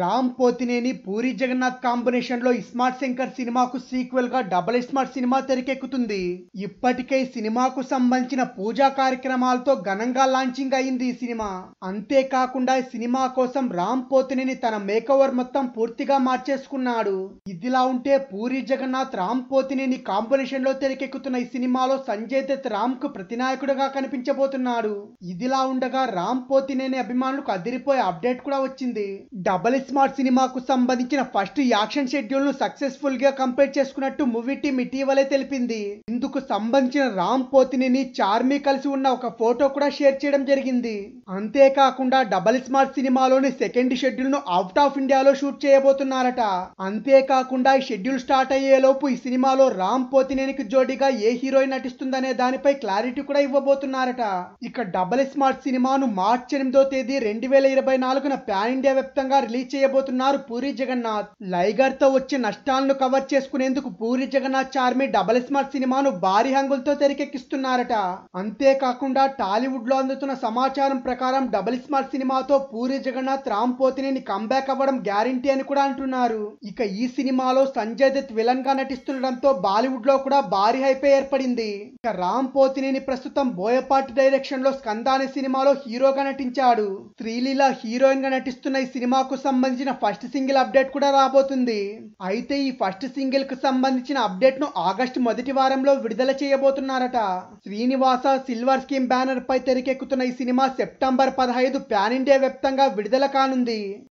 రామ్ పోతినేని పూరి జగన్నాథ్ కాంబినేషన్లో ఇస్మార్ట్ శంకర్ సినిమాకు సీక్వెల్ గా డబుల్ స్మార్ట్ సినిమా తెరకెక్కుతుంది ఇప్పటికే సినిమాకు సంబంధించిన పూజా కార్యక్రమాలతో ఘనంగా లాంచింగ్ అయింది ఈ సినిమా అంతేకాకుండా సినిమా కోసం రామ్ పోతినేని తన మేకోవర్ మొత్తం పూర్తిగా మార్చేసుకున్నాడు ఇదిలా ఉంటే పూరి జగన్నాథ్ రామ్ పోతినేని కాంబినేషన్లో తెరకెక్కుతున్న ఈ సినిమాలో సంజయ్ దత్ రామ్ కు ప్రతినాయకుడుగా కనిపించబోతున్నాడు ఇదిలా ఉండగా రామ్ పోతినేని అభిమానులకు అదిరిపోయే అప్డేట్ కూడా వచ్చింది డబల్ స్మార్ట్ సినిమాకు సంబంధించిన ఫస్ట్ యాక్షన్ షెడ్యూల్ ను సక్సెస్ఫుల్ గా కంప్లీట్ చేసుకున్నట్టు మూవీ టీమ్ ఇటీవలే తెలిపింది ఇందుకు సంబంధించిన రామ్ పోతిని చార్మి కలిసి ఉన్న ఒక ఫోటో కూడా షేర్ చేయడం జరిగింది అంతేకాకుండా డబల్ స్మార్ట్ సినిమాలోని సెకండ్ షెడ్యూల్ ను అవుట్ ఆఫ్ ఇండియాలో షూట్ చేయబోతున్నారట అంతేకాకుండా ఈ షెడ్యూల్ స్టార్ట్ అయ్యేలోపు ఈ సినిమాలో రామ్ పోతినేనికి జోడీగా ఏ హీరోయిన్ నటిస్తుందనే దానిపై క్లారిటీ కూడా ఇవ్వబోతున్నారట ఇక డబల్ స్మార్ట్ సినిమాను మార్చి ఎనిమిదో తేదీ రెండు వేల ఇరవై నాలుగున ప్యాన్ ఇండియా వ్యాప్తంగా రిలీజ్ చేయబోతున్నారు పూరి జగన్నాథ్ లైగర్ తో వచ్చే నష్టాలను కవర్ చేసుకునేందుకు పూరి జగన్నాథ్ చార్మి డబల్ స్మార్ట్ సినిమాను భారీ హంగులతో తెరకెక్కిస్తున్నారట అంతేకాకుండా టాలీవుడ్ లో అందుతున్న సమాచారం ప్రకారం డబల్ స్మార్ట్ సినిమాతో పూరి జగన్నాథ్ రామ్ పోతిని కంబ్యాక్ అవ్వడం గ్యారంటీ అని కూడా అంటున్నారు ఇక ఈ సినిమాలో సంజయ్ దత్ విలన్ గా నటిస్తుండటంతో బాలీవుడ్ లో కూడా భారీ హైపే ఏర్పడింది ఇక రామ్ పోతినేని ప్రస్తుతం బోయపాటి డైరెక్షన్ లో స్కందాని సినిమాలో హీరోగా నటించాడు శ్రీలీల హీరోయిన్ గా నటిస్తున్న ఈ సినిమాకు సంబంధించిన ఫస్ట్ సింగిల్ అప్డేట్ కూడా రాబోతుంది అయితే ఈ ఫస్ట్ సింగిల్ కు సంబంధించిన అప్డేట్ ను ఆగస్టు మొదటి వారంలో విడుదల చేయబోతున్నారట శ్రీనివాస సిల్వర్ స్కీమ్ బ్యానర్ పై తెరకెక్కుతున్న ఈ సినిమా సెప్టెంబర్ పదహైదు పాన్ ఇండియా వ్యాప్తంగా విడుదల కానుంది